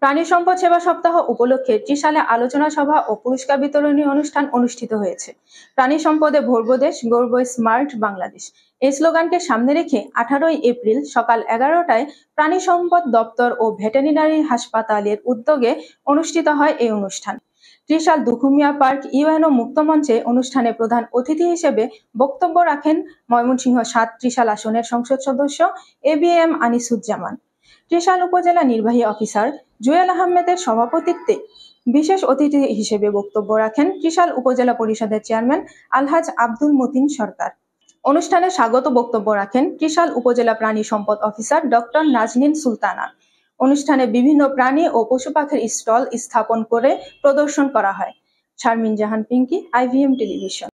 প্রাণী সম্পদ সেবা সপ্তাহ উপলক্ষে ত্রিশালে আলোচনা সভা ও পুরস্কার বিতরণী অনুষ্ঠান অনুষ্ঠিত হয়েছে প্রাণী সম্পদে দেশ গৌরব স্মার্ট বাংলাদেশ এই স্লোগানকে সামনে রেখে আঠারোই এপ্রিল সকাল এগারোটায় প্রাণী সম্পদ দপ্তর ও ভেটেরিনারি হাসপাতালের উদ্যোগে অনুষ্ঠিত হয় এই অনুষ্ঠান ত্রিশাল দুখুমিয়া পার্ক ইউএনও মুক্তমঞ্চে অনুষ্ঠানে প্রধান অতিথি হিসেবে বক্তব্য রাখেন ময়মনসিংহ সাত ত্রিশাল আসনের সংসদ সদস্য A B M Anisuzzaman Trishal উপজেলা নির্বাহী অফিসার জুয়েল আহমেদের সভাপতিত্বে বিশেষ অতিথি হিসেবে বক্তব্য রাখেন ত্রিশাল উপজেলা পরিষদের চেয়ারম্যান আলহাজ আব্দুল মতিন সরকার অনুষ্ঠানে স্বাগত বক্তব্য রাখেন ত্রিশাল উপজেলা প্রাণী সম্পদ অফিসার ডক্টর নাজনিন সুলতানা অনুষ্ঠানে বিভিন্ন প্রাণী ও পশু পাখির স্টল স্থাপন করে প্রদর্শন করা হয় শারমিন জাহান পিঙ্কি আইভিএম টেলিভিশন